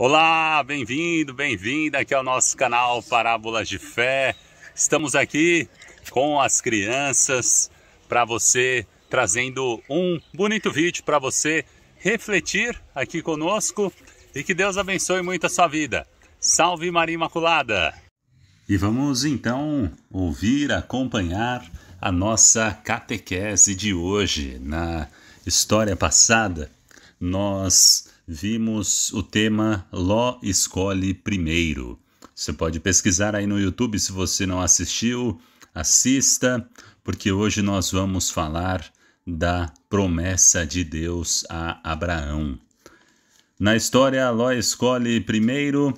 Olá, bem-vindo, bem-vinda aqui ao nosso canal Parábolas de Fé. Estamos aqui com as crianças para você, trazendo um bonito vídeo para você refletir aqui conosco e que Deus abençoe muito a sua vida. Salve Maria Imaculada! E vamos então ouvir, acompanhar a nossa catequese de hoje. Na história passada, nós vimos o tema Ló escolhe primeiro. Você pode pesquisar aí no YouTube se você não assistiu, assista, porque hoje nós vamos falar da promessa de Deus a Abraão. Na história, Ló escolhe primeiro.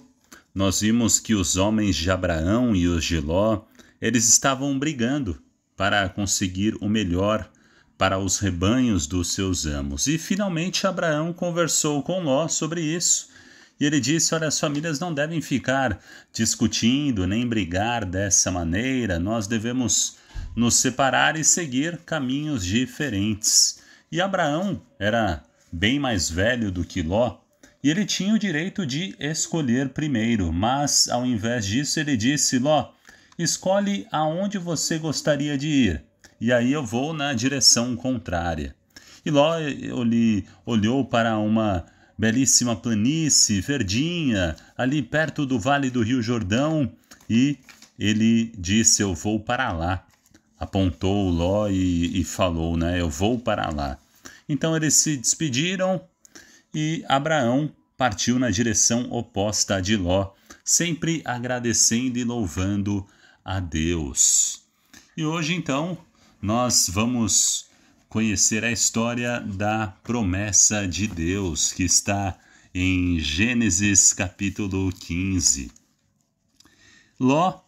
Nós vimos que os homens de Abraão e os de Ló, eles estavam brigando para conseguir o melhor para os rebanhos dos seus amos. E finalmente Abraão conversou com Ló sobre isso. E ele disse: Olha, as famílias não devem ficar discutindo nem brigar dessa maneira, nós devemos nos separar e seguir caminhos diferentes. E Abraão era bem mais velho do que Ló, e ele tinha o direito de escolher primeiro, mas ao invés disso, ele disse: Ló, escolhe aonde você gostaria de ir e aí eu vou na direção contrária. E Ló ele olhou para uma belíssima planície verdinha, ali perto do vale do Rio Jordão, e ele disse: Eu vou para lá. Apontou Ló e, e falou, né? Eu vou para lá. Então eles se despediram e Abraão partiu na direção oposta de Ló, sempre agradecendo e louvando a Deus. E hoje, então, nós vamos conhecer a história da promessa de Deus que está em Gênesis capítulo 15. Ló,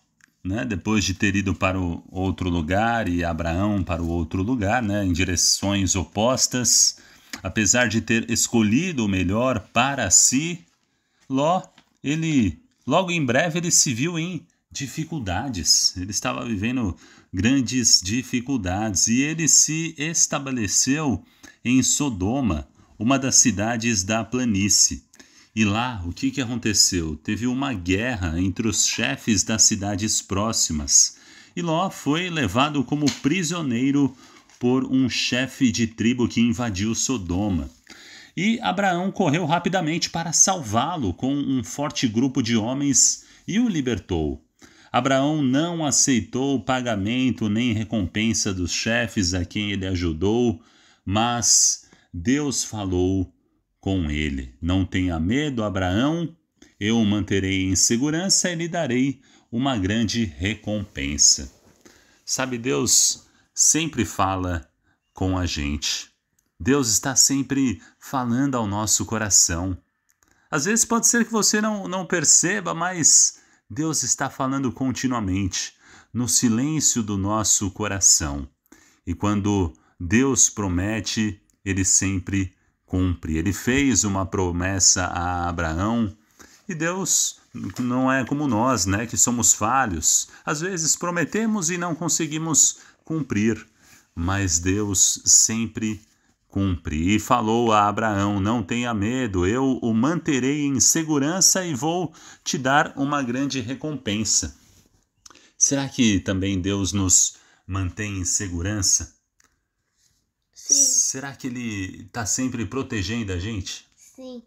né, depois de ter ido para o outro lugar e Abraão para o outro lugar, né, em direções opostas, apesar de ter escolhido o melhor para si, Ló, ele logo em breve ele se viu em dificuldades. Ele estava vivendo grandes dificuldades e ele se estabeleceu em Sodoma, uma das cidades da planície. E lá, o que, que aconteceu? Teve uma guerra entre os chefes das cidades próximas. E Ló foi levado como prisioneiro por um chefe de tribo que invadiu Sodoma. E Abraão correu rapidamente para salvá-lo com um forte grupo de homens e o libertou. Abraão não aceitou o pagamento nem recompensa dos chefes a quem ele ajudou, mas Deus falou com ele: Não tenha medo, Abraão, eu o manterei em segurança e lhe darei uma grande recompensa. Sabe, Deus sempre fala com a gente. Deus está sempre falando ao nosso coração. Às vezes pode ser que você não, não perceba, mas Deus está falando continuamente, no silêncio do nosso coração. E quando Deus promete, ele sempre cumpre. Ele fez uma promessa a Abraão e Deus não é como nós, né, que somos falhos. Às vezes prometemos e não conseguimos cumprir, mas Deus sempre cumpre. E falou a Abraão: Não tenha medo, eu o manterei em segurança e vou te dar uma grande recompensa. Será que também Deus nos mantém em segurança? Sim. Será que Ele está sempre protegendo a gente? Sim.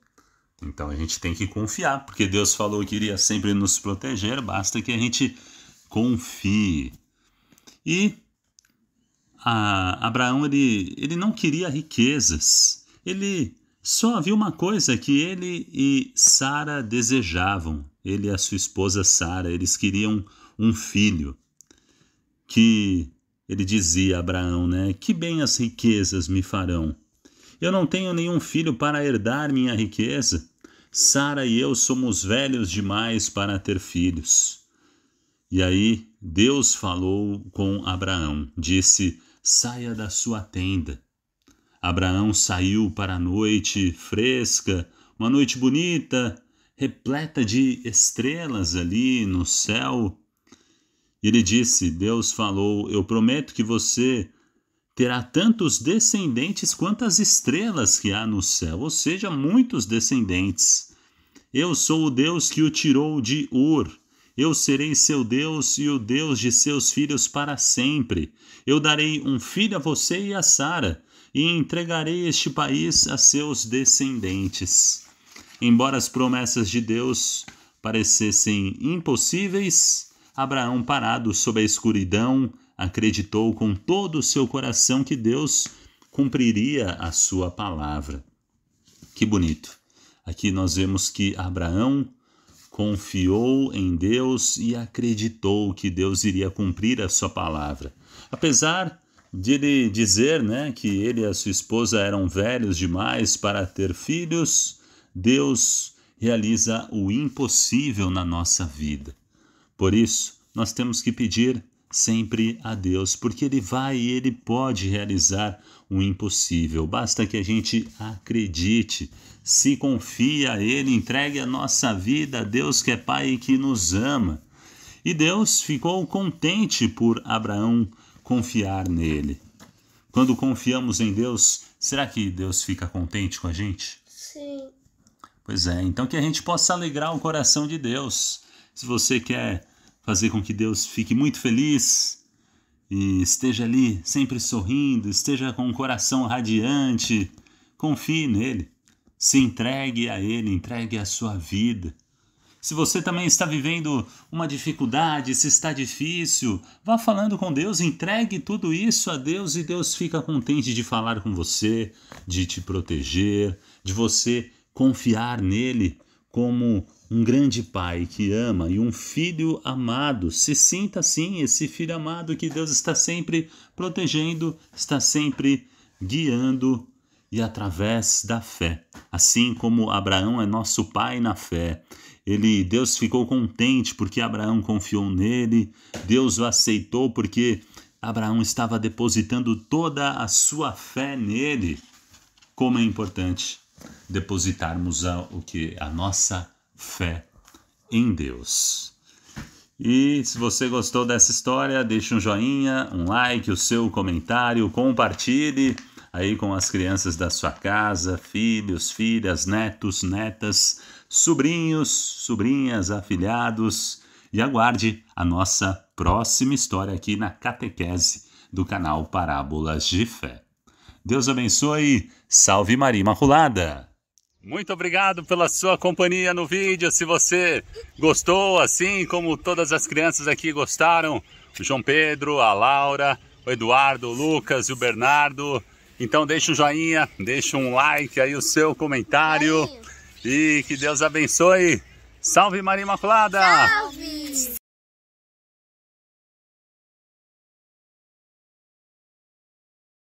Então a gente tem que confiar, porque Deus falou que iria sempre nos proteger, basta que a gente confie. E a Abraão ele, ele não queria riquezas. Ele só havia uma coisa que ele e Sara desejavam. Ele e a sua esposa Sara, eles queriam um filho. Que ele dizia a Abraão, né? Que bem as riquezas me farão. Eu não tenho nenhum filho para herdar minha riqueza. Sara e eu somos velhos demais para ter filhos. E aí Deus falou com Abraão, disse: saia da sua tenda. Abraão saiu para a noite fresca, uma noite bonita, repleta de estrelas ali no céu. E ele disse: Deus falou: Eu prometo que você terá tantos descendentes quantas estrelas que há no céu, ou seja, muitos descendentes. Eu sou o Deus que o tirou de Ur, eu serei seu Deus e o Deus de seus filhos para sempre. Eu darei um filho a você e a Sara, e entregarei este país a seus descendentes. Embora as promessas de Deus parecessem impossíveis, Abraão, parado sob a escuridão, acreditou com todo o seu coração que Deus cumpriria a sua palavra. Que bonito! Aqui nós vemos que Abraão confiou em Deus e acreditou que Deus iria cumprir a sua palavra. Apesar de ele dizer né, que ele e a sua esposa eram velhos demais para ter filhos, Deus realiza o impossível na nossa vida. Por isso, nós temos que pedir sempre a Deus, porque Ele vai e Ele pode realizar o impossível. Basta que a gente acredite, se confie a Ele, entregue a nossa vida a Deus que é Pai e que nos ama. E Deus ficou contente por Abraão confiar nele. Quando confiamos em Deus, será que Deus fica contente com a gente? Sim. Pois é, então que a gente possa alegrar o coração de Deus. Se você quer fazer com que Deus fique muito feliz e esteja ali sempre sorrindo, esteja com o coração radiante. Confie nele, se entregue a ele, entregue a sua vida. Se você também está vivendo uma dificuldade, se está difícil, vá falando com Deus, entregue tudo isso a Deus e Deus fica contente de falar com você, de te proteger, de você confiar nele como um grande pai que ama e um filho amado. Se sinta assim, esse filho amado que Deus está sempre protegendo, está sempre guiando e através da fé. Assim como Abraão é nosso pai na fé, ele Deus ficou contente porque Abraão confiou nele, Deus o aceitou porque Abraão estava depositando toda a sua fé nele. Como é importante depositarmos a, o que a nossa fé em Deus. E se você gostou dessa história, deixe um joinha, um like, o seu comentário, compartilhe aí com as crianças da sua casa, filhos, filhas, netos, netas, sobrinhos, sobrinhas, afilhados e aguarde a nossa próxima história aqui na catequese do canal Parábolas de Fé. Deus abençoe. Salve Maria Imaculada. Muito obrigado pela sua companhia no vídeo. Se você gostou, assim como todas as crianças aqui gostaram, o João Pedro, a Laura, o Eduardo, o Lucas e o Bernardo. Então deixa um joinha, deixa um like aí, o seu comentário. E que Deus abençoe. Salve Maria Imaculada! Salve!